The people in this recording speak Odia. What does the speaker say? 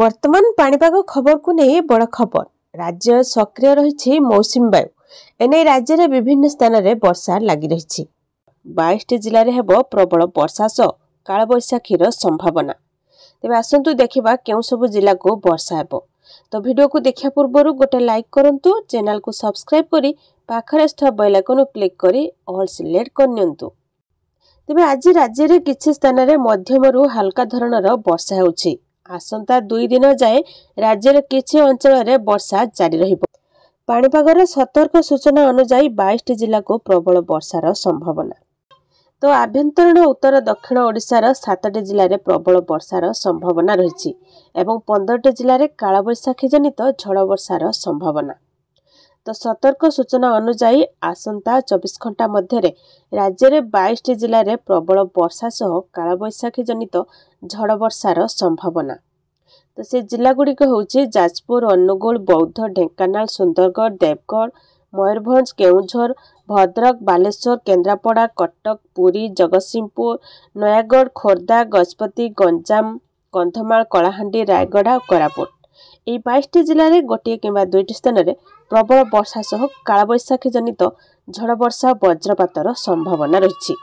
ବର୍ତ୍ତମାନ ପାଣିପାଗ ଖବରକୁ ନେଇ ବଡ଼ ଖବର ରାଜ୍ୟ ସକ୍ରିୟ ରହିଛି ମୌସୁମୀ ବାୟୁ ଏ ନେଇ ରାଜ୍ୟରେ ବିଭିନ୍ନ ସ୍ଥାନରେ ବର୍ଷା ଲାଗି ରହିଛି ବାଇଶଟି ଜିଲ୍ଲାରେ ହେବ ପ୍ରବଳ ବର୍ଷା ସହ କାଳବୈଶାଖୀର ସମ୍ଭାବନା ତେବେ ଆସନ୍ତୁ ଦେଖିବା କେଉଁ ସବୁ ଜିଲ୍ଲାକୁ ବର୍ଷା ହେବ ତ ଭିଡ଼ିଓକୁ ଦେଖିବା ପୂର୍ବରୁ ଗୋଟେ ଲାଇକ୍ କରନ୍ତୁ ଚ୍ୟାନେଲକୁ ସବସ୍କ୍ରାଇବ୍ କରି ପାଖରେ ଆସିଥିବା ବୈଲାକନକୁ କ୍ଲିକ୍ କରି ଅଲ୍ ସିଲେକ୍ଟ କରିନିଅନ୍ତୁ ତେବେ ଆଜି ରାଜ୍ୟରେ କିଛି ସ୍ଥାନରେ ମଧ୍ୟମରୁ ହାଲକା ଧରଣର ବର୍ଷା ହେଉଛି ଆସନ୍ତା ଦୁଇ ଦିନ ଯାଏ ରାଜ୍ୟର କିଛି ଅଞ୍ଚଳରେ ବର୍ଷା ଜାରି ରହିବ ପାଣିପାଗର ସତର୍କ ସୂଚନା ଅନୁଯାୟୀ ବାଇଶଟି ଜିଲ୍ଲାକୁ ପ୍ରବଳ ବର୍ଷାର ସମ୍ଭାବନା ତ ଆଭ୍ୟନ୍ତରୀଣ ଉତ୍ତର ଦକ୍ଷିଣ ଓଡ଼ିଶାର ସାତଟି ଜିଲ୍ଲାରେ ପ୍ରବଳ ବର୍ଷାର ସମ୍ଭାବନା ରହିଛି ଏବଂ ପନ୍ଦରଟି ଜିଲ୍ଲାରେ କାଳବୈଶାଖୀ ଜନିତ ଝଡ଼ବର୍ଷାର ସମ୍ଭାବନା ତ ସତର୍କ ସୂଚନା ଅନୁଯାୟୀ ଆସନ୍ତା ଚବିଶ ଘଣ୍ଟା ମଧ୍ୟରେ ରାଜ୍ୟରେ ବାଇଶଟି ଜିଲ୍ଲାରେ ପ୍ରବଳ ବର୍ଷା ସହ କାଳବୈଶାଖୀ ଜନିତ ଝଡ଼ ବର୍ଷାର ସମ୍ଭାବନା ତ ସେ ଜିଲ୍ଲାଗୁଡ଼ିକ ହେଉଛି ଯାଜପୁର ଅନୁଗୁଳ ବୌଦ୍ଧ ଢେଙ୍କାନାଳ ସୁନ୍ଦରଗଡ଼ ଦେବଗଡ଼ ମୟୂରଭଞ୍ଜ କେଉଁଝର ଭଦ୍ରକ ବାଲେଶ୍ୱର କେନ୍ଦ୍ରାପଡ଼ା କଟକ ପୁରୀ ଜଗତସିଂହପୁର ନୟାଗଡ଼ ଖୋର୍ଦ୍ଧା ଗଜପତି ଗଞ୍ଜାମ କନ୍ଧମାଳ କଳାହାଣ୍ଡି ରାୟଗଡ଼ା ଓ କୋରାପୁଟ ଏହି ବାଇଶଟି ଜିଲ୍ଲାରେ ଗୋଟିଏ କିମ୍ବା ଦୁଇଟି ସ୍ଥାନରେ ପ୍ରବଳ ବର୍ଷା ସହ କାଳବୈଶାଖୀ ଜନିତ ଝଡ଼ ବର୍ଷା ବଜ୍ରପାତର ସମ୍ଭାବନା ରହିଛି